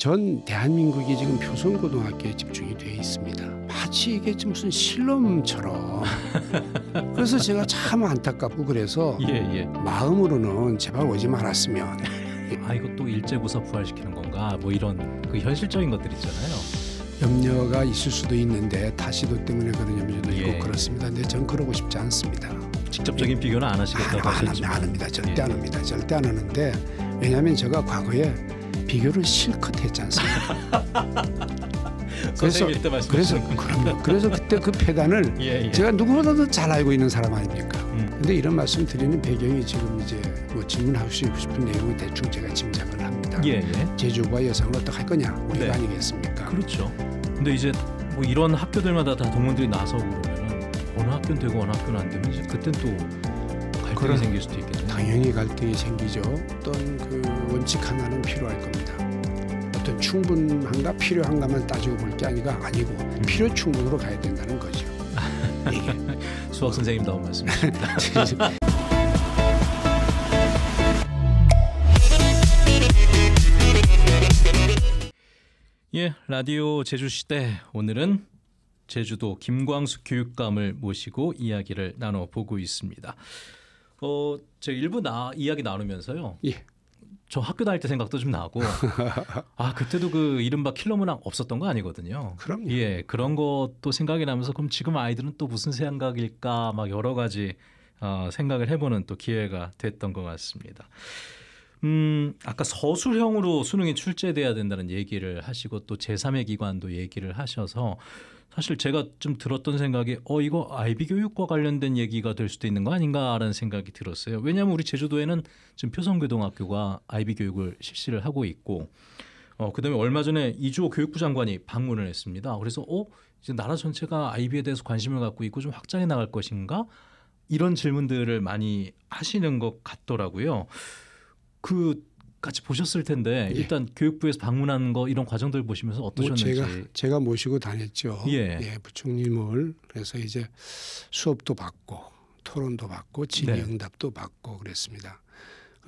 전 대한민국이 지금 표성고등학교에 집중이 돼 있습니다. 마치 이게 무슨 실험처럼. 그래서 제가 참 안타깝고 그래서 예, 예. 마음으로는 제발 오지 말았으면. 아 이거 또일제 부서 부활시키는 건가? 뭐 이런 그 현실적인 것들 있잖아요. 염려가 있을 수도 있는데 다시도 때문에 그런 염려도 있고 예. 그렇습니다. 근데 전 그러고 싶지 않습니다. 직접적인 예. 비교는 안 하시겠다고 아, 아, 아 하셨지만 안, 아, 안 합니다. 절대 예. 안 합니다. 절대 안 하는데 왜냐하면 제가 과거에 비교를 실컷 했지 않습니까? 그래서 그래서 그럼요. 그래서 그때 그 폐단을 예, 예. 제가 누구보다도 잘 알고 있는 사람 아닙니까? 음. 근데 이런 말씀 드리는 배경이 지금 이제 뭐 질문하시고 싶은 내용은 대충 제가 짐작을 합니다. 예, 예. 제주와 여성을 어떻게 할 거냐 우리가 네. 아니겠습니까? 그렇죠. 근데 이제 뭐 이런 학교들마다 다 동문들이 나서 그러면 어느 학교 되고 어느 학교는 안 되면 이제 그때또 갈등이 그런, 네. 생길 수도 있겠죠. 당연히 갈등이 생기죠. 어떤 그 원칙 하나는 필요할 겁니다. 어떤 충분한가 필요한가만 따지고 볼 게 아니라 아니고 음. 필요 충분으로 가야 된다는 거죠. 이게 수학 선생님 다운 말씀이니다 예, 라디오 제주시대 오늘은 제주도 김광수 교육감을 모시고 이야기를 나눠보고 있습니다. 어, 제 일부 나 이야기 나누면서요. 예. 저 학교 다닐 때 생각도 좀 나고 아 그때도 그 이른바 킬러 문학 없었던 거 아니거든요. 그럼요. 예 그런 것도 생각이 나면서 그럼 지금 아이들은 또 무슨 생각일까 막 여러 가지 어, 생각을 해보는 또 기회가 됐던 것 같습니다. 음 아까 서술형으로 수능이 출제돼야 된다는 얘기를 하시고 또 제3의 기관도 얘기를 하셔서 사실 제가 좀 들었던 생각이 어 이거 아이비 교육과 관련된 얘기가 될 수도 있는 거 아닌가라는 생각이 들었어요. 왜냐하면 우리 제주도에는 지금 표성교동학교가 아이비 교육을 실시를 하고 있고 어 그다음에 얼마 전에 이주호 교육부 장관이 방문을 했습니다. 그래서 어 이제 나라 전체가 아이비에 대해서 관심을 갖고 있고 좀 확장해 나갈 것인가 이런 질문들을 많이 하시는 것 같더라고요. 그 같이 보셨을 텐데 예. 일단 교육부에서 방문한 거 이런 과정들 보시면서 뭐 어떠셨는지 뭐 제가 제가 모시고 다녔죠. 예. 예. 부총님을 그래서 이제 수업도 받고 토론도 받고 질의응답도 네. 받고 그랬습니다.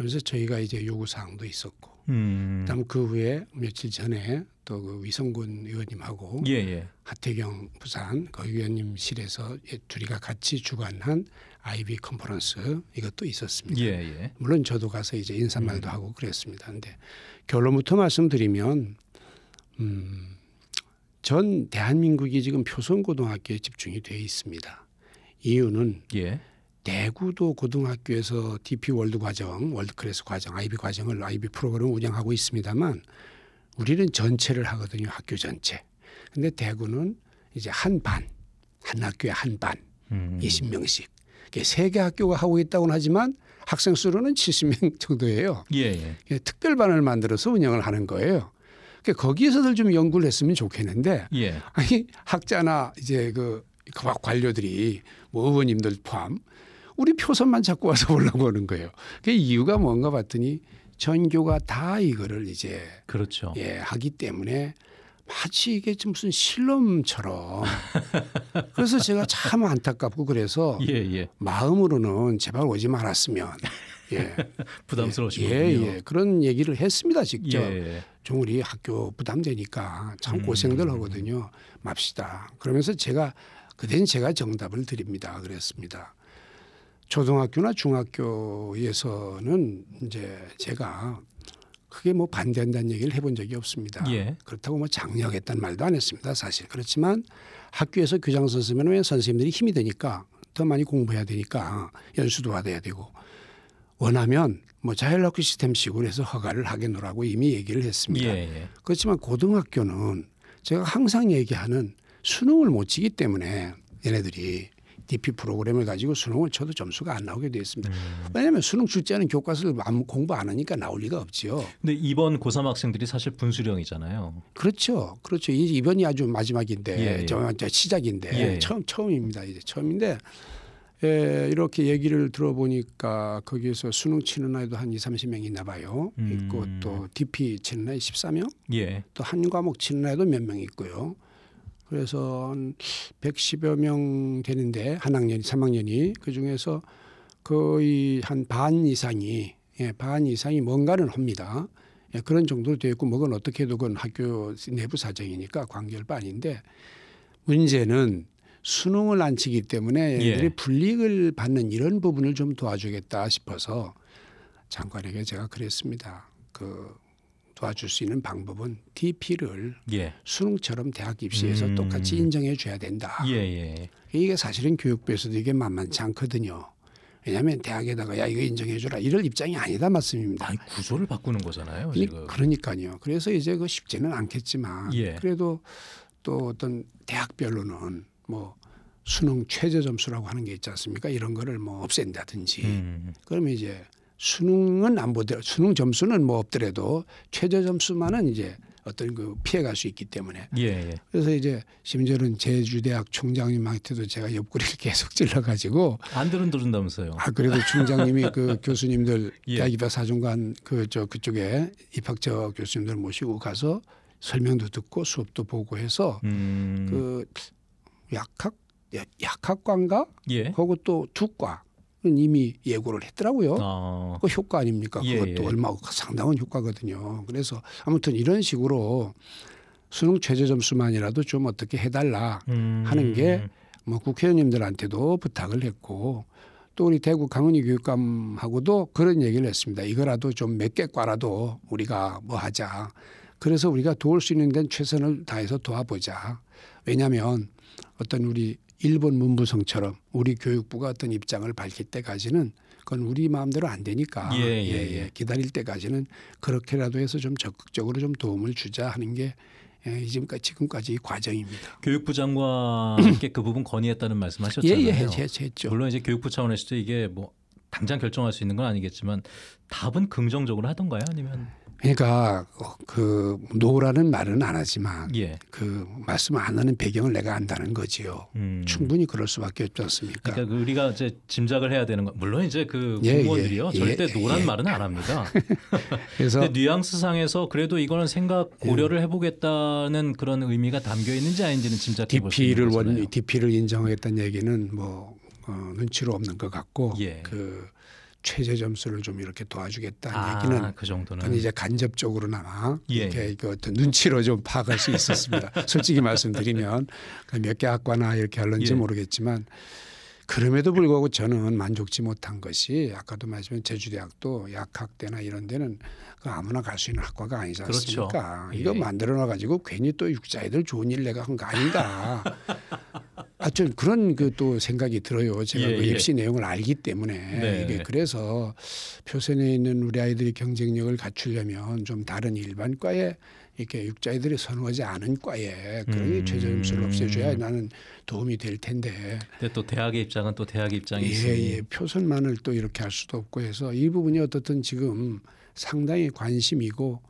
그래서 저희가 이제 요구 사항도 있었고, 음. 그다음 그 후에 며칠 전에 또그 위성군 의원님하고 예, 예. 하태경 부산 그 의원님실에서 예, 둘이가 같이 주관한 아이비 컨퍼런스 이것도 있었습니다. 예, 예, 물론 저도 가서 이제 인사말도 음. 하고 그랬습니다. 근데 결론부터 말씀드리면, 음, 전 대한민국이 지금 표선고등학교에 집중이 돼 있습니다. 이유는 예. 대구도 고등학교에서 DP 월드 과정, 월드클래스 과정, IB 과정을 IB 프로그램을 운영하고 있습니다만 우리는 전체를 하거든요. 학교 전체. 근데 대구는 이제 한 반, 한 학교에 한 반, 음. 20명씩. 세개 학교가 하고 있다고는 하지만 학생 수로는 70명 정도예요. 예, 예. 특별반을 만들어서 운영을 하는 거예요. 그러니까 거기에서들 좀 연구를 했으면 좋겠는데 예. 아니 학자나 이제 그 관료들이 뭐 의원님들 포함 우리 표선만 자꾸 와서 보려고 하는 거예요. 그 이유가 뭔가 봤더니 전교가 다 이거를 이제 그렇죠. 예, 하기 때문에 마치 이게 무슨 실험처럼 그래서 제가 참 안타깝고 그래서 예, 예. 마음으로는 제발 오지 말았으면 예. 부담스러우시군요. 예, 예. 그런 얘기를 했습니다 직접. 예. 좀 우리 학교 부담되니까 참 음. 고생들 하거든요. 맙시다. 그러면서 제가 그땐 제가 정답을 드립니다. 그랬습니다. 초등학교나 중학교에서는 이제 제가 크게 뭐 반대한다는 얘기를 해본 적이 없습니다. 예. 그렇다고 뭐 장려했다는 말도 안 했습니다. 사실 그렇지만 학교에서 교장 선생님은 왜 선생님들이 힘이 되니까 더 많이 공부해야 되니까 연수도 받아야 되고 원하면 뭐 자율학교 시스템식으로 해서 허가를 하겠노라고 이미 얘기를 했습니다. 예, 예. 그렇지만 고등학교는 제가 항상 얘기하는 수능을 못 치기 때문에 얘네들이 DP 프로그램을 가지고 수능을 쳐도 점수가 안 나오게 되어 있습니다. 음. 네. 왜냐하면 수능 출제하는 교과서를 공부 안 하니까 나올 리가 없지요. 근데 이번 고3 학생들이 사실 분수령이잖아요. 그렇죠, 그렇죠. 이번이 이 아주 마지막인데, 예, 예. 시작인데 예, 예, 처음 처음입니다. 이제 처음인데. 예, 이렇게 얘기를 들어보니까 거기에서 수능 치는 아이도 한 2, 30명 있나 봐요. 음. 있고 또 DP 치는 아이 14명. 예. 또한 과목 치는 아이도 몇 명 있고요. 그래서 한 110여 명 되는데 한 학년이 3학년이 그 중에서 거의 한 반 이상이 예, 반 이상이 뭔가는 합니다. 예, 그런 정도로 되어 있고 뭐건 어떻게 든 그건 학교 내부 사정이니까 관계를 빠인데 문제는 수능을 안 치기 때문에 예. 애들이 예. 불이익을 받는 이런 부분을 좀 도와주겠다 싶어서 장관에게 제가 그랬습니다. 그 도와줄 수 있는 방법은 DP를 예. 수능처럼 대학 입시에서 음. 똑같이 인정해 줘야 된다. 예예. 예. 이게 사실은 교육부에서도 이게 만만치 않거든요. 왜냐하면 대학에다가 야 이거 인정해줘라 이럴 입장이 아니다 말씀입니다. 아니, 구조를 바꾸는 거잖아요. 지금. 그러니까요. 그래서 이제 그 쉽지는 않겠지만 예. 그래도 또 어떤 대학별로는 뭐 수능 최저 점수라고 하는 게 있지 않습니까? 이런 거를 뭐 없앤다든지 음. 그러면 이제 수능은 안 보더라도 수능 점수는 뭐 없더라도 최저 점수만은 이제 어떤 그 피해갈 수 있기 때문에 예, 예. 그래서 이제 심지어는 제주대학 총장님한테도 제가 옆구리를 계속 찔러가지고 안 들은 들은다면서요? 아 그래도 총장님이 그 교수님들 예. 대학 입학 사정관 그저 그쪽에 입학처 교수님들 모시고 가서 설명도 듣고 수업도 보고 해서 음. 그 약학 약학과인가? 예. 그리고 두과 이미 예고를 했더라고요. 아. 그 효과 아닙니까? 예, 그것도 예. 얼마 상당한 효과거든요. 그래서 아무튼 이런 식으로 수능 최저 점수만이라도 좀 어떻게 해달라 음. 하는 게 뭐 국회의원님들한테도 부탁을 했고 또 우리 대구 강은희 교육감하고도 그런 얘기를 했습니다. 이거라도 좀 몇 개 과라도 우리가 뭐 하자. 그래서 우리가 도울 수 있는 데는 최선을 다해서 도와보자. 왜냐하면 어떤 우리 일본 문부성처럼 우리 교육부가 어떤 입장을 밝힐 때까지는 그건 우리 마음대로 안 되니까 예, 예, 예, 예. 예. 기다릴 때까지는 그렇게라도 해서 좀 적극적으로 좀 도움을 주자 하는 게 예, 지금까지 지금까지 과정입니다. 교육부 장관께 그 부분 건의했다는 말씀하셨잖아요. 예, 예, 했죠. 물론 이제 교육부 차원에서도 이게 뭐 당장 결정할 수 있는 건 아니겠지만 답은 긍정적으로 하던가요? 아니면 그러니까 그 노라는 말은 안 하지만 예. 그 말씀 안 하는 배경을 내가 안다는 거지요. 음. 충분히 그럴 수밖에 없지 않습니까? 그러니까 그 우리가 이제 짐작을 해야 되는 거. 물론 이제 그 예, 예, 공무원들이요 예, 예, 절대 노란 예. 말은 안 합니다. 그래서 근데 뉘앙스상에서 그래도 이거는 생각 고려를 해보겠다는 그런 의미가 담겨 있는지 아닌지는 짐작해 볼수 있는 거잖아요. DP를 인정하겠다는 얘기는 뭐 어, 눈치로 없는 것 같고 그. 최저 점수를 좀 이렇게 도와주겠다는 아, 얘기는 그 정도는 이제 간접적으로나마 예. 이렇게 그 어떤 눈치로 좀 파악할 수 있었습니다. 솔직히 말씀드리면 그 몇개 학과나 이렇게 할런지 예. 모르겠지만 그럼에도 불구하고 저는 만족지 못한 것이 아까도 말씀드린 제주대학도 약학 대나 이런 데는 그 아무나 갈 수 있는 학과가 아니지 그렇죠. 않습니까? 그렇죠. 이거 예. 만들어 놔 가지고 괜히 또 육자애들 좋은 일 내가 한 거 아닌가. 아여튼 그런 그 또 생각이 들어요. 제가 예, 그 입시 예. 내용을 알기 때문에 네. 이게 그래서 표선에 있는 우리 아이들이 경쟁력을 갖추려면 좀 다른 일반과에 이렇게 육자애들이 선호하지 않은 과에 그런 음. 최저점수를 없애줘야 나는 도움이 될 텐데. 근데 또 대학의 입장은 또대학 입장이 예, 예. 있으니. 예, 표선만을 또 이렇게 할 수도 없고 해서 이 부분이 어떻든 지금 상당히 관심이고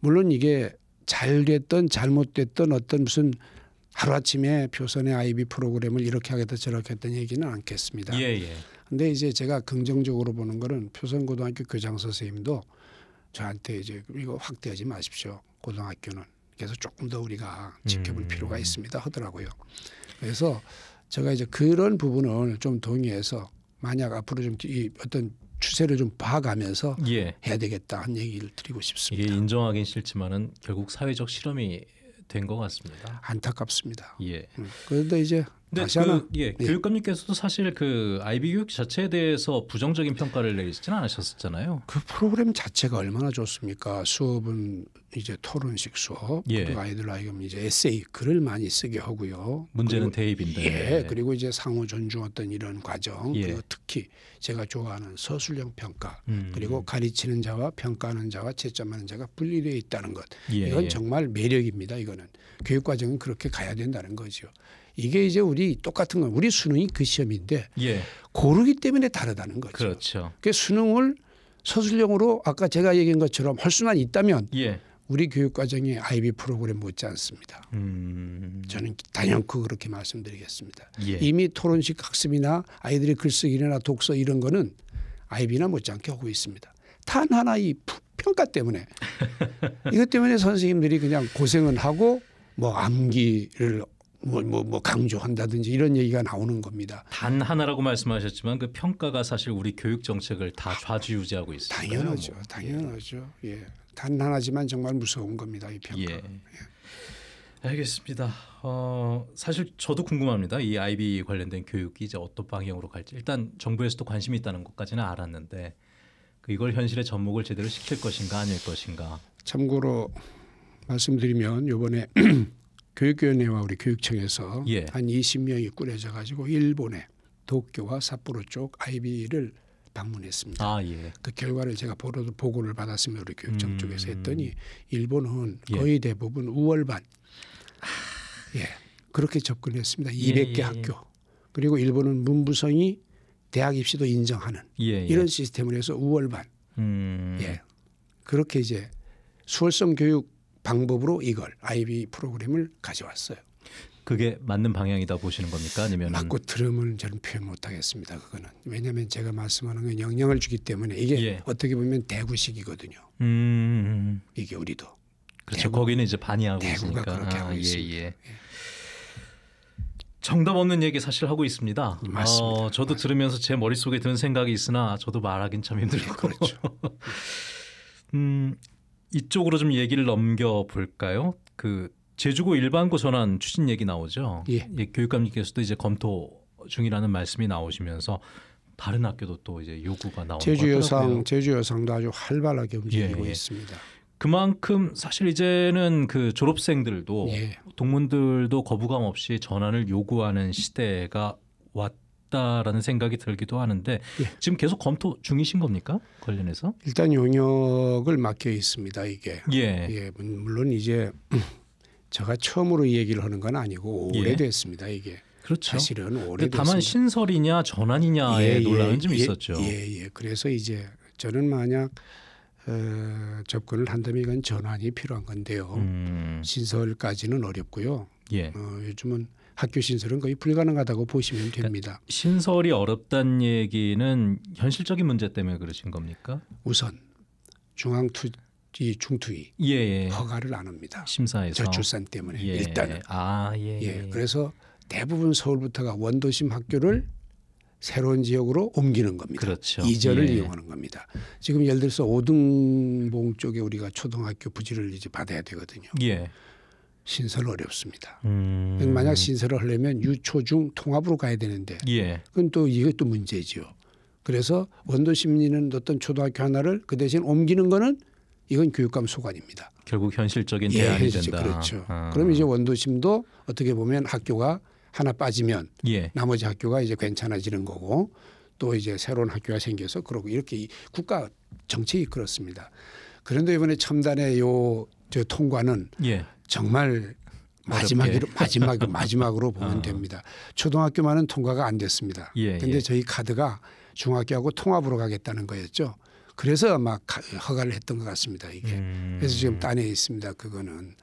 물론 이게 잘 됐던 잘못됐던 어떤 무슨 하루아침에 표선의 아이비 프로그램을 이렇게 하겠다 저렇게 했던 얘기는 않겠습니다. 예, 예. 근데 이제 제가 긍정적으로 보는 거는 표선고등학교 교장 선생님도 저한테 이제 이거 확대하지 마십시오. 고등학교는. 그래서 조금 더 우리가 지켜볼 음. 필요가 있습니다 하더라고요. 그래서 제가 이제 그런 부분을 좀 동의해서 만약 앞으로 좀 이 어떤 추세를 좀 봐가면서 예. 해야 되겠다 한 얘기를 드리고 싶습니다. 이게 인정하긴 싫지만은 결국 사회적 실험이 된 것 같습니다. 안타깝습니다. 예. 음. 그런데 이제 근데 그, 예, 예, 교육감님께서도 사실 그 아이비 교육 자체에 대해서 부정적인 평가를 내리지는 않으셨잖아요. 그 프로그램 자체가 얼마나 좋습니까? 수업은 이제 토론식 수업, 예. 그리고 아이들 아이금 이제 에세이 글을 많이 쓰게 하고요. 문제는 대입인데. 예, 그리고 이제 상호 존중 어떤 이런 과정, 예. 그리고 특히 제가 좋아하는 서술형 평가, 음. 그리고 가르치는 자와 평가하는 자와 채점하는 자가 분리되어 있다는 것. 예, 이건 예. 정말 매력입니다. 이거는 교육 과정은 그렇게 가야 된다는 거죠. 이게 이제 우리 똑같은 건 우리 수능이 그 시험인데 예. 고르기 때문에 다르다는 거죠. 그렇죠. 그 수능을 서술형으로 아까 제가 얘기한 것처럼 할 수만 있다면 예. 우리 교육과정이 IB 프로그램 못지 않습니다. 음. 저는 단연코 그렇게 말씀드리겠습니다. 예. 이미 토론식 학습이나 아이들의 글쓰기나 독서 이런 거는 IB나 못지않게 하고 있습니다. 단 하나 이 평가 때문에 이것 때문에 선생님들이 그냥 고생은 하고 뭐 암기를 뭐, 뭐, 뭐 강조한다든지 이런 얘기가 나오는 겁니다. 단 하나라고 말씀하셨지만 그 평가가 사실 우리 교육 정책을 다 좌지우지하고 있습니 당연하죠, 뭐. 예. 당연하죠. 예, 단 하나지만 정말 무서운 겁니다. 이 평가. 예. 예. 알겠습니다. 어, 사실 저도 궁금합니다. 이 IB 관련된 교육이 이제 어떤 방향으로 갈지 일단 정부에서도 관심이 있다는 것까지는 알았는데 그 이걸 현실에 접목을 제대로 시킬 것인가 아닐 것인가. 참고로 말씀드리면 이번에 교육위원회와 우리 교육청에서 예. 한 20명이 꾸려져 가지고 일본에 도쿄와 삿포로 쪽 IB를 방문했습니다. 아, 예. 그 결과를 제가 보로도 보고를 받았으면 우리 교육청 음. 쪽에서 했더니 일본은 예. 거의 대부분 우월반 아. 예 그렇게 접근했습니다. 200개 예, 예, 학교 그리고 일본은 문부성이 대학 입시도 인정하는 이런 시스템을 해서 우월반 음. 예 그렇게 이제 수월성 교육 방법으로 이걸 아이비 프로그램을 가져왔어요. 그게 맞는 방향이다 보시는 겁니까? 아니면 맞고 들음을 저는 표현 못하겠습니다. 그거는 왜냐하면 제가 말씀하는 건 영향을 주기 때문에 이게 예. 어떻게 보면 대구식이거든요. 음. 음, 음. 이게 우리도 그렇죠. 대구, 거기는 이제 반이하고 있으니까. 그렇게 아, 하고 예, 있습니다. 예. 예. 정답 없는 얘기 사실 하고 있습니다. 맞습니다. 어, 저도 맞습니다. 들으면서 제 머릿속에 드는 생각이 있으나 저도 말하긴 참 힘들고. 예, 그렇죠. 음, 이쪽으로 좀 얘기를 넘겨 볼까요? 그 제주고 일반고 전환 추진 얘기 나오죠. 예. 예, 교육감님께서도 이제 검토 중이라는 말씀이 나오시면서 다른 학교도 또 이제 요구가 나오고 제주 여상 제주 여상도 아주 활발하게 움직이고 예, 예. 있습니다. 그만큼 사실 이제는 그 졸업생들도 예. 동문들도 거부감 없이 전환을 요구하는 시대가 왔. 싶다라는 생각이 들기도 하는데 예. 지금 계속 검토 중이신 겁니까 관련해서? 일단 용역을 맡겨 있습니다 이게. 예. 예 물론 이제 제가 처음으로 이 얘기를 하는 건 아니고 오래됐습니다 예. 이게. 그렇죠. 사실은 오래됐습니다. 다만 신설이냐 전환이냐의 예, 예 논란은 좀 예, 있었죠. 예예. 그래서 이제 저는 만약 어, 접근을 한다면 이건 전환이 필요한 건데요. 음. 신설까지는 어렵고요. 예. 어, 요즘은 학교 신설은 거의 불가능하다고 보시면 그러니까 됩니다. 신설이 어렵다는 얘기는 현실적인 문제 때문에 그러신 겁니까? 우선 중앙 투, 중투위 예, 예. 허가를 안 합니다. 심사에서 저출산 때문에 예. 일단은 예. 아 예, 예. 예. 그래서 대부분 서울부터가 원도심 학교를 새로운 지역으로 옮기는 겁니다. 그렇죠. 이전을 예. 이용하는 겁니다. 지금 예를 들어서 오등봉 쪽에 우리가 초등학교 부지를 이제 받아야 되거든요. 예. 신설 어렵습니다. 음. 그러니까 만약 신설을 하려면 유초중 통합으로 가야 되는데 예. 그건 또 이것도 문제지요. 그래서 원도 심리는 어떤 초등학교 하나를 그 대신 옮기는 거는 이건 교육감 소관입니다. 결국 현실적인 예, 대안이 예, 된다. 그렇죠. 아. 그럼 이제 원도심도 어떻게 보면 학교가 하나 빠지면 예. 나머지 학교가 이제 괜찮아지는 거고 또 이제 새로운 학교가 생겨서 그러고 이렇게 국가 정책이 그렇습니다. 그런데 이번에 첨단의 요 통과는 예. 정말 마지막으로 마지막 마지막으로 보면 어. 됩니다. 초등학교만은 통과가 안 됐습니다. 그런데 예, 예. 저희 카드가 중학교하고 통합으로 가겠다는 거였죠. 그래서 아마 허가를 했던 것 같습니다. 이게 음. 그래서 지금 딴에 있습니다. 그거는.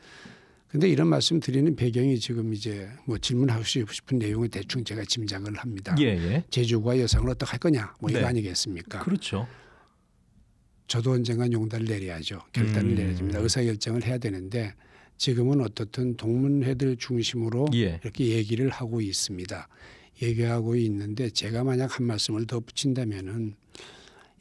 근데 이런 말씀 드리는 배경이 지금 이제 뭐 질문하고 싶은 내용을 대충 제가 짐작을 합니다. 예, 예. 제주와 여성을 어떻게 할 거냐 뭐 네. 이거 아니겠습니까? 그렇죠. 저도 언젠간 용단을 내려야죠. 결단을 음. 내려야 됩니다. 의사결정을 해야 되는데 지금은 어떻든 동문회들 중심으로 예. 이렇게 얘기를 하고 있습니다. 얘기하고 있는데 제가 만약 한 말씀을 더 붙인다면은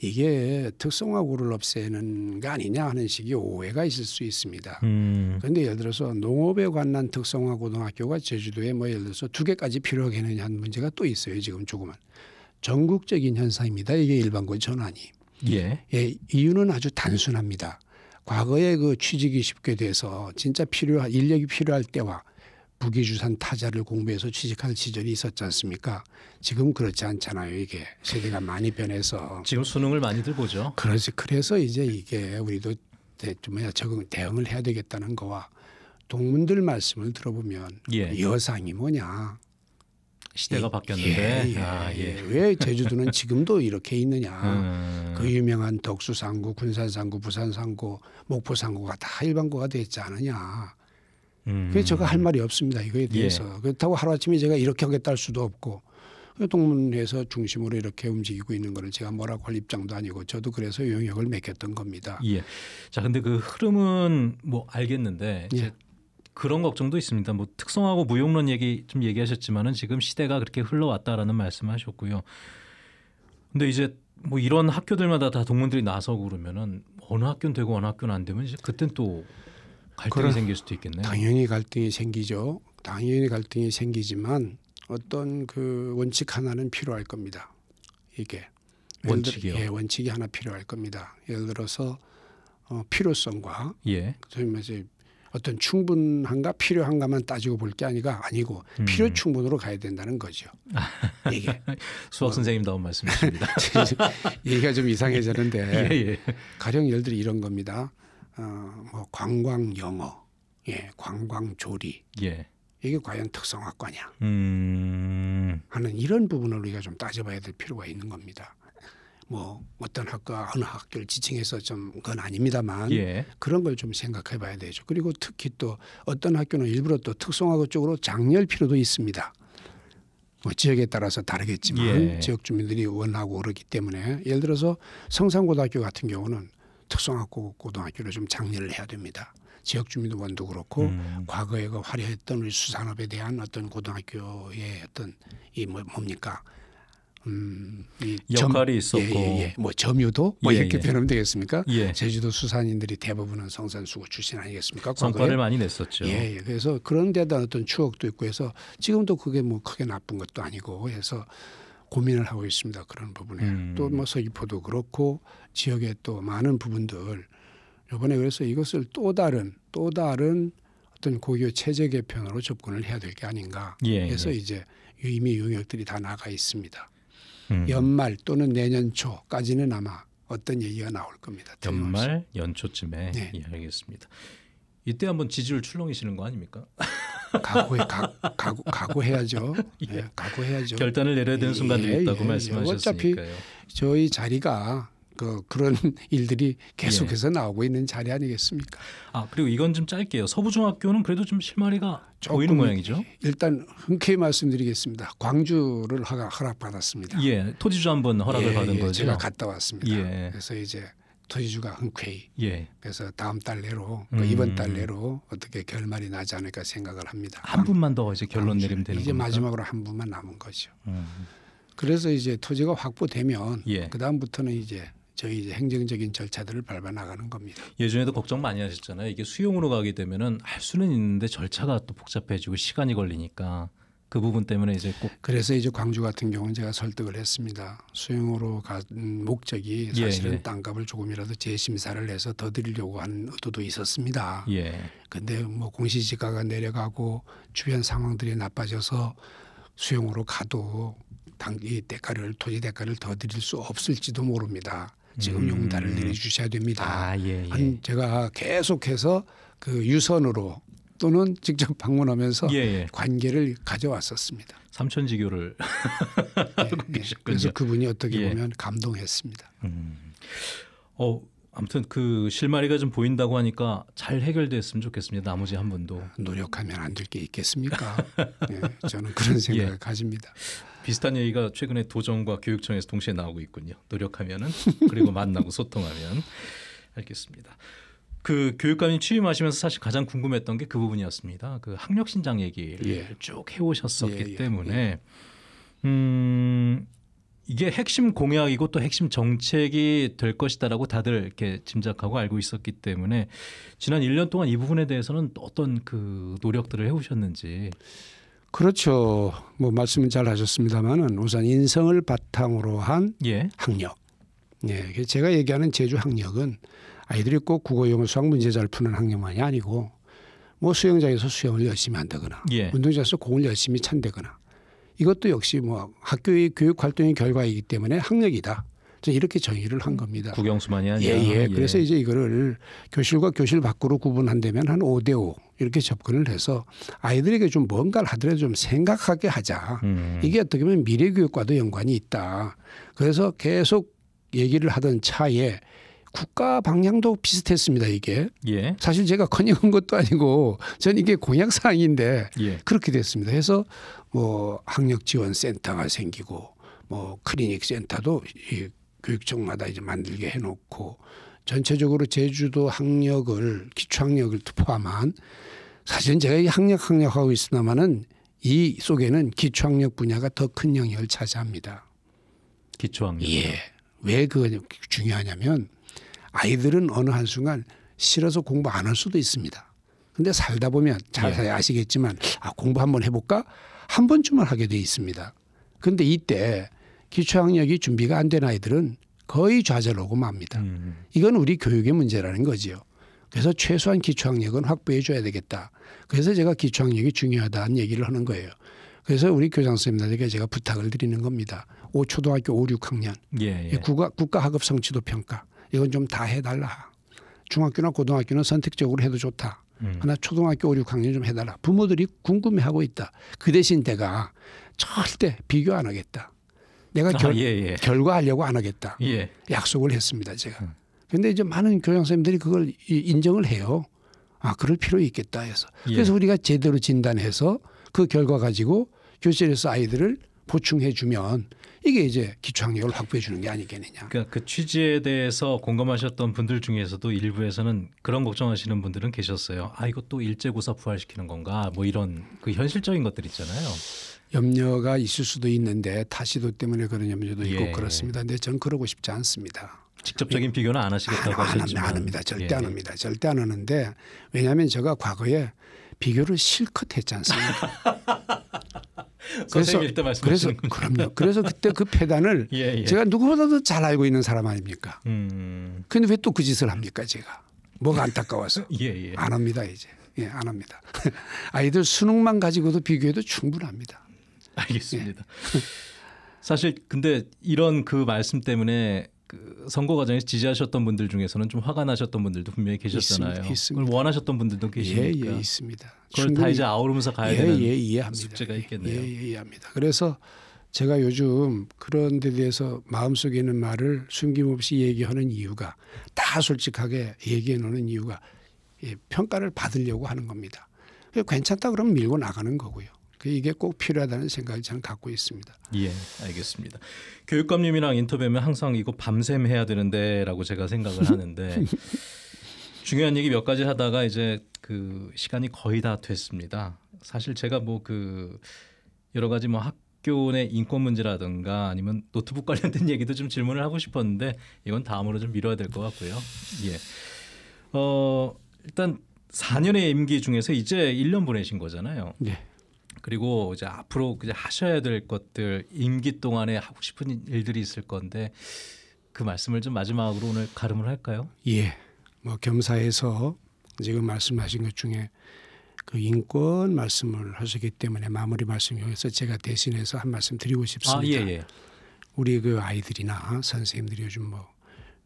이게 특성화고를 없애는 거 아니냐 하는 식의 오해가 있을 수 있습니다. 음. 그런데 예를 들어서 농업에 관한 특성화 고등학교가 제주도에 뭐 예를 들어서 두 개까지 필요하겠느냐 하는 문제가 또 있어요. 지금 조금은 전국적인 현상입니다. 이게 일반고 전환이. 예. 예. 이유는 아주 단순합니다. 과거에 그 취직이 쉽게 돼서 진짜 필요한 인력이 필요할 때와 무기주산 타자를 공부해서 취직한 시절이 있었지 않습니까? 지금 그렇지 않잖아요. 이게 세대가 많이 변해서 지금 수능을 많이들 보죠. 그래서 그래서 이제 이게 우리도 뭐야 적응 대응을 해야 되겠다는 거와 동문들 말씀을 들어보면 예. 여상이 뭐냐 시대가 예, 바뀌었는데 예, 예, 아, 예. 왜 제주도는 지금도 이렇게 있느냐 음. 그 유명한 덕수상구 군산상구 부산상구 목포상구가 다 일반고가 됐지 않느냐 음. 그게서 제가 할 말이 없습니다 이거에 예. 대해서 그렇다고 하루아침에 제가 이렇게 하겠다 할 수도 없고 동문에서 중심으로 이렇게 움직이고 있는 거는 제가 뭐라고 할 입장도 아니고 저도 그래서 영역을 맺혔던 겁니다. 예. 자, 근데 그 흐름은 뭐 알겠는데 예. 그런 걱정도 있습니다. 뭐 특성하고 무용론 얘기 좀 얘기하셨지만은 지금 시대가 그렇게 흘러왔다라는 말씀하셨고요. 근데 이제 뭐 이런 학교들마다 다 동문들이 나서고 그러면은 어느 학교는 되고 어느 학교는 안 되면 이제 그땐 또 갈등이 생길 수도 있겠네요. 당연히 갈등이 생기죠. 당연히 갈등이 생기지만 어떤 그 원칙 하나는 필요할 겁니다. 이게 원칙이요. 예, 원칙이 하나 필요할 겁니다. 예를 들어서 어, 필요성과 예. 소 어떤 충분한가 필요한가만 따지고 볼 게 아니가 아니고 음. 필요 충분으로 가야 된다는 거죠. 이게 수학 어. 선생님다운 말씀이십니다. 얘기가 좀 이상해지는데 예, 예. 가령 예를 들어 이런 겁니다. 어, 뭐 관광 영어, 예, 관광 조리. 예. 이게 과연 특성화과냐 음... 하는 이런 부분을 우리가 좀 따져봐야 될 필요가 있는 겁니다. 뭐 어떤 학과 어느 학교를 지칭해서 좀 건 아닙니다만 예. 그런 걸 좀 생각해 봐야 되죠. 그리고 특히 또 어떤 학교는 일부러 또 특성화고 쪽으로 장려할 필요도 있습니다. 뭐 지역에 따라서 다르겠지만 예. 지역 주민들이 원하고 그러기 때문에 예를 들어서 성산고등학교 같은 경우는 특성화고 고등학교를 좀 장려를 해야 됩니다. 지역 주민원도 그렇고 음. 과거에 그 화려했던 우리 수산업에 대한 어떤 고등학교의 어떤 이 뭐, 뭡니까 음, 역할이 점, 있었고 예, 예, 예. 뭐 점유도 뭐 예, 이렇게 예. 표현하면 되겠습니까? 예. 제주도 수산인들이 대부분은 성산수구 출신 아니겠습니까? 성과를 많이 냈었죠. 예, 예. 그래서 그런 데다 어떤 추억도 있고 해서 지금도 그게 뭐 크게 나쁜 것도 아니고 해서 고민을 하고 있습니다. 그런 부분에 음. 또뭐 서귀포도 그렇고 지역의 또 많은 부분들 이번에 그래서 이것을 또 다른 또 다른 어떤 고교 체제 개편으로 접근을 해야 될 게 아닌가. 그래서 이제 이미 용역들이다 나가 있습니다. 음. 연말 또는 내년 초까지는 아마 어떤 얘기가 나올 겁니다. 연말 없이 연초쯤에 네. 예, 알겠습니다. 이때 한번 지지율 출렁이시는 거 아닙니까? 각오해 각 각오, 각오해야죠. 예. 예, 각오해야죠. 결단을 내려야 되는 순간들이 예, 있다고 예, 예. 말씀하셨으니까요. 어차피 저희 자리가 그 그런 일들이 계속해서 예. 나오고 있는 자리 아니겠습니까? 아 그리고 이건 좀 짧게요. 서부중학교는 그래도 좀 실마리가 보이는 모양이죠. 일단 흔쾌히 말씀드리겠습니다. 광주를 허락받았습니다. 예, 토지주 한번 허락을 예, 받은 예, 거죠. 제가 갔다 왔습니다. 예. 그래서 이제 토지주가 흔쾌히 예. 그래서 다음 달 내로 그 음. 이번 달 내로 어떻게 결말이 나지 않을까 생각을 합니다. 한 분만 더 이제 결론 내리면 되는 이제 겁니까? 마지막으로 한 분만 남은 거죠. 음. 그래서 이제 토지가 확보되면 예. 그 다음부터는 이제 저희 행정적인 절차들을 밟아 나가는 겁니다. 예전에도 걱정 많이 하셨잖아요. 이게 수용으로 가게 되면은 할 수는 있는데 절차가 또 복잡해지고 시간이 걸리니까 그 부분 때문에 이제 꼭 그래서 이제 광주 같은 경우는 제가 설득을 했습니다. 수용으로 간 목적이 예, 사실은 예, 예. 땅값을 조금이라도 재심사를 해서 더 드리려고 한 의도도 있었습니다. 예. 근데 뭐 공시지가가 내려가고 주변 상황들이 나빠져서 수용으로 가도 당이 대가를 토지 대가를 더 드릴 수 없을지도 모릅니다. 지금 음. 용달을 내려주셔야 됩니다. 아, 예, 예. 한 제가 계속해서 그 유선으로 또는 직접 방문하면서 예, 예. 관계를 가져왔었습니다. 삼천지교를 예, 예. 그래서 그분이 어떻게 보면 감동했습니다. 음. 어, 아무튼 그 실마리가 좀 보인다고 하니까 잘 해결됐으면 좋겠습니다. 나머지 한 분도 노력하면 안 될 게 있겠습니까? 예, 저는 그런 생각을 예. 가집니다. 비슷한 얘기가 최근에 도정과 교육청에서 동시에 나오고 있군요. 노력하면은 그리고 만나고 소통하면 알겠습니다. 그 교육감님 취임하시면서 사실 가장 궁금했던 게 그 부분이었습니다. 그 학력 신장 얘기를 예. 쭉 해오셨었기 예, 예. 때문에 예. 음. 이게 핵심 공약이고 또 핵심 정책이 될 것이다라고 다들 이렇게 짐작하고 알고 있었기 때문에 지난 1년 동안 이 부분에 대해서는 어떤 그 노력들을 해오셨는지 그렇죠. 뭐 말씀은 잘 하셨습니다만은 우선 인성을 바탕으로 한 예. 학력. 예. 제가 얘기하는 제주 학력은 아이들이 꼭 국어, 영어, 수학 문제 잘 푸는 학력만이 아니고 뭐 수영장에서 수영을 열심히 한다거나 예. 운동장에서 공을 열심히 찬다거나 이것도 역시 뭐 학교의 교육 활동의 결과이기 때문에 학력이다. 이렇게 정의를 한 겁니다. 국영수만이 아니라. 예, 예. 아, 예. 그래서 이제 이거를 교실과 교실 밖으로 구분한다면 한 5대 5 이렇게 접근을 해서 아이들에게 좀 뭔가를 하더라도 좀 생각하게 하자. 음. 이게 어떻게 보면 미래 교육과도 연관이 있다. 그래서 계속 얘기를 하던 차에 국가 방향도 비슷했습니다 이게 예. 사실 제가 커닝한 것도 아니고 전 이게 공약 사항인데 예. 그렇게 됐습니다 해서 뭐 학력 지원 센터가 생기고 뭐 클리닉 센터도 교육청마다 이제 만들게 해놓고 전체적으로 제주도 학력을 기초학력을 포함한 사실은 제가 이 학력 학력하고 있으나마는 이 속에는 기초학력 분야가 더 큰 영역을 차지합니다. 기초학력. 예. 왜 그거 중요하냐면 아이들은 어느 한 순간 싫어서 공부 안 할 수도 있습니다. 근데 살다 보면 잘 예. 아시겠지만 아 공부 한번 해볼까 한 번쯤은 하게 돼 있습니다. 근데 이때 기초학력이 준비가 안 된 아이들은 거의 좌절 하고 맙니다. 음. 이건 우리 교육의 문제라는 거지요. 그래서 최소한 기초학력은 확보해 줘야 되겠다. 그래서 제가 기초학력이 중요하다는 얘기를 하는 거예요. 그래서 우리 교장 선생님들에게 제가 부탁을 드리는 겁니다. 5초등학교 5, 6학년 예, 예. 국가, 국가학업 성취도 평가 이건 좀 다 해달라. 중학교나 고등학교는 선택적으로 해도 좋다. 음. 하나 초등학교 5, 6학년 좀 해달라. 부모들이 궁금해하고 있다. 그 대신 내가 절대 비교 안 하겠다. 내가 아, 결, 아, 예, 예. 결과하려고 안 하겠다. 예. 약속을 했습니다, 제가. 음. 그런데 이제 많은 교장 선생님들이 그걸 인정을 해요. 아, 그럴 필요 있겠다 해서. 예. 그래서 우리가 제대로 진단해서 그 결과 가지고 교실에서 아이들을 보충해 주면 이게 이제 기초학력을 확보해 주는 게 아니겠느냐. 그러니까 그 취지에 대해서 공감하셨던 분들 중에서도 일부에서는 그런 걱정하시는 분들은 계셨어요. 아 이거 또 일제고사 부활시키는 건가? 뭐 이런 그 현실적인 것들 있잖아요. 염려가 있을 수도 있는데 타시도 때문에 그런 염려도 있고 예. 그렇습니다. 근데 전 그러고 싶지 않습니다. 직접적인 예. 비교는 안 하시겠다고 하셨지만 안, 합니다. 절대 예. 안 합니다. 절대 안 하는데 왜냐하면 제가 과거에 비교를 실컷 했지 않습니까? 그래서 그래서 그럼요. 그래서 그때 그 폐단을 예, 예, 제가 누구보다도 잘 알고 있는 사람 아닙니까? 음. 근데 왜 또 그 짓을 합니까 제가? 뭐가 안타까워서 예, 안 합니다 이제. 예, 안 합니다. 아이들 수능만 가지고도 비교해도 충분합니다. 알겠습니다. 사실 근데 이런 그 말씀 때문에 그 선거 과정에서 지지하셨던 분들 중에서는 좀 화가 나셨던 분들도 분명히 계셨잖아요. 있습니다. 있습니다. 그걸 원하셨던 분들도 계시니까. 예, 예, 있습니다. 그걸 다 이제 아우르면서 가야 예, 되는 예, 이해합니다. 숙제가 예, 있겠네요. 예, 예, 이해합니다. 그래서 제가 요즘 그런 데 대해서 마음속에 있는 말을 숨김없이 얘기하는 이유가 다 솔직하게 얘기해 놓는 이유가 예, 평가를 받으려고 하는 겁니다. 괜찮다 그러면 밀고 나가는 거고요. 그 이게 꼭 필요하다는 생각을 저는 갖고 있습니다. 예, 알겠습니다. 교육감님이랑 인터뷰면 항상 이거 밤샘 해야 되는데라고 제가 생각을 하는데 중요한 얘기 몇 가지 하다가 이제 그 시간이 거의 다 됐습니다. 사실 제가 뭐 그 여러 가지 뭐 학교 내 인권 문제라든가 아니면 노트북 관련된 얘기도 좀 질문을 하고 싶었는데 이건 다음으로 좀 미뤄야 될 것 같고요. 예. 어, 일단 4년의 임기 중에서 이제 1년 보내신 거잖아요. 네. 그리고 이제 앞으로 이제 하셔야 될 것들 임기 동안에 하고 싶은 일들이 있을 건데 그 말씀을 좀 마지막으로 오늘 가름을 할까요? 예. 뭐 겸사에서 지금 말씀하신 것 중에 그 인권 말씀을 하시기 때문에 마무리 말씀 중에서 제가 대신해서 한 말씀 드리고 싶습니다. 아, 예, 예. 우리 그 아이들이나 선생님들이 요즘 뭐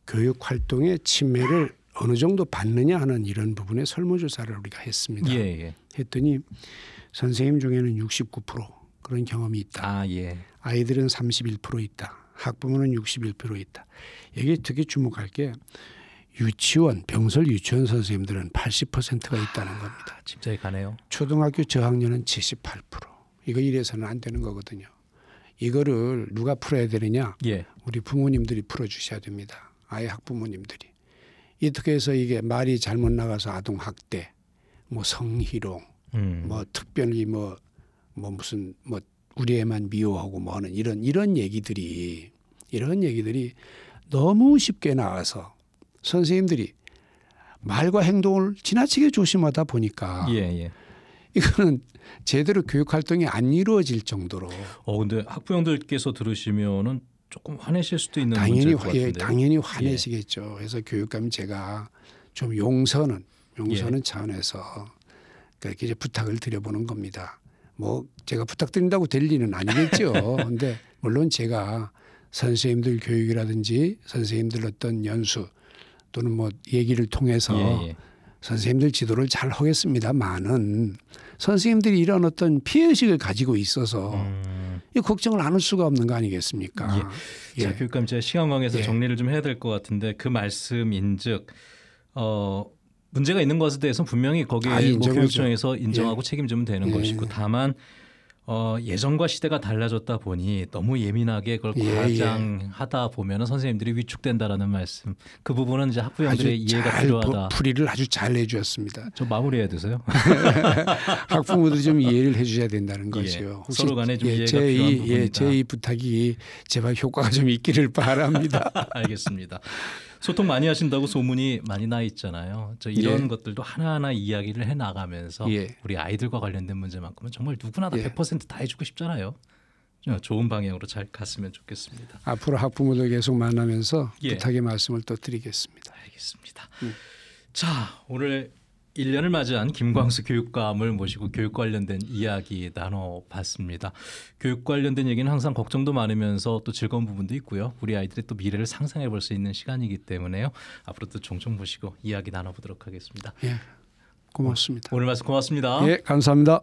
교육 활동의 침해를 어느 정도 받느냐 하는 이런 부분의 설문조사를 우리가 했습니다. 예, 예. 했더니 선생님 중에는 69% 그런 경험이 있다. 아, 예. 아이들은 31% 있다. 학부모는 61% 있다. 여기 특히 주목할 게 유치원 병설 유치원 선생님들은 80%가 있다는 겁니다. 아, 진짜 가네요. 초등학교 저학년은 78%. 이거 이래서는 안 되는 거거든요. 이거를 누가 풀어야 되느냐? 예. 우리 부모님들이 풀어 주셔야 됩니다. 아이 학부모님들이. 이렇게 해서 이게 말이 잘못 나가서 아동 학대, 뭐 성희롱, 음. 뭐 특별히 뭐뭐 뭐 무슨 뭐 우리 에만 미워하고 뭐 하는 이런 이런 얘기들이 이런 얘기들이 너무 쉽게 나와서 선생님들이 말과 행동을 지나치게 조심하다 보니까 예, 예. 이거는 제대로 교육 활동이 안 이루어질 정도로. 어 근데 학부형들께서 들으시면은 조금 화내실 수도 있는 당연히 문제일 예, 당연히 예. 화내시겠죠. 그래서 교육감 제가 좀 용서는 용서는 예. 차원에서 그렇게 그러니까 이제 부탁을 드려보는 겁니다. 뭐 제가 부탁드린다고 될 리는 아니겠죠. 근데 물론 제가 선생님들 교육이라든지 선생님들 어떤 연수 또는 뭐 얘기를 통해서 예, 예. 선생님들 지도를 잘 하겠습니다만은 선생님들이 이런 어떤 피해의식을 가지고 있어서 음. 이 걱정을 안 할 수가 없는 거 아니겠습니까? 예. 자, 교육감 예. 제가 시간 관에서 예. 정리를 좀 해야 될 것 같은데 그 말씀인즉 어 문제가 있는 것에 대해서는 분명히 거기에 뭐 교육청에서 예. 인정하고 예. 책임지면 되는 예. 것이고 다만 어, 예전과 시대가 달라졌다 보니 너무 예민하게 그걸 예, 예. 과장하다 보면은 선생님들이 위축된다라는 말씀. 그 부분은 이제 학부형들의 이해가 필요하다. 풀이를 아주 잘해주셨습니다저 마무리해야 되세요? 학부모들이 좀 이해를 해주셔야 된다는 예. 거죠. 서로 간에 좀 예, 이해가 제, 필요한 부분이다. 예, 제 이 부탁이 제발 효과가 좀 있기를 바랍니다. 알겠습니다. 소통 많이 하신다고 소문이 많이 나 있잖아요. 저 예. 이런 예. 것들도 하나하나 이야기를 해 나가면서 예. 우리 아이들과 관련된 문제만큼은 정말 누구나 다 100%다 예. 해주고 싶잖아요. 어, 좋은 방향으로 잘 갔으면 좋겠습니다. 앞으로 학부모들 계속 만나면서 예. 부탁의 말씀을 또 드리겠습니다. 알겠습니다. 음. 자 오늘 1년을 맞이한 김광수 교육감을 모시고 교육 관련된 이야기 나눠봤습니다. 교육 관련된 얘기는 항상 걱정도 많으면서 또 즐거운 부분도 있고요. 우리 아이들의 또 미래를 상상해 볼 수 있는 시간이기 때문에요. 앞으로도 종종 모시고 이야기 나눠보도록 하겠습니다. 예, 고맙습니다. 오늘 말씀 고맙습니다. 예, 감사합니다.